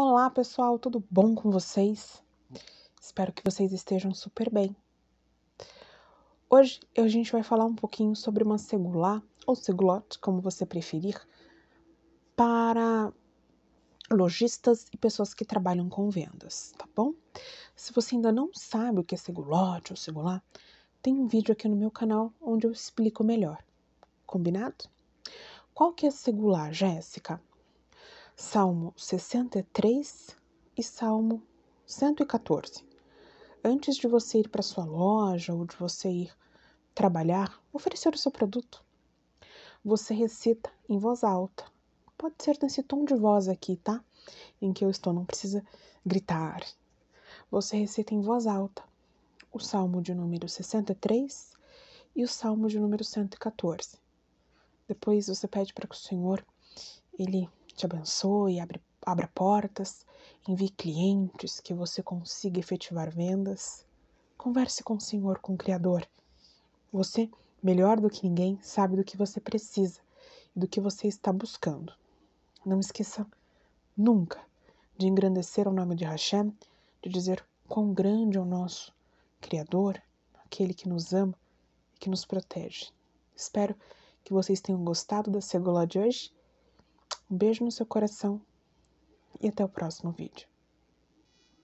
Olá pessoal, tudo bom com vocês? Espero que vocês estejam super bem. Hoje a gente vai falar um pouquinho sobre uma segulá ou segulote, como você preferir, para lojistas e pessoas que trabalham com vendas, tá bom? Se você ainda não sabe o que é segulote ou segulá, tem um vídeo aqui no meu canal onde eu explico melhor. Combinado? Qual que é a segulá, Jéssica? Salmo 63 e Salmo 114. Antes de você ir para sua loja ou de você ir trabalhar, oferecer o seu produto, você recita em voz alta. Pode ser nesse tom de voz aqui, tá? Em que eu estou, não precisa gritar. Você recita em voz alta o Salmo de número 63 e o Salmo de número 114. Depois você pede para que o Senhor ele te abençoe, abre, abra portas, envie clientes, que você consiga efetivar vendas. Converse com o Senhor, com o Criador. Você, melhor do que ninguém, sabe do que você precisa e do que você está buscando. Não esqueça nunca de engrandecer o nome de Hashem, de dizer quão grande é o nosso Criador, aquele que nos ama e que nos protege. Espero que vocês tenham gostado da Segola de hoje um beijo no seu coração e até o próximo vídeo.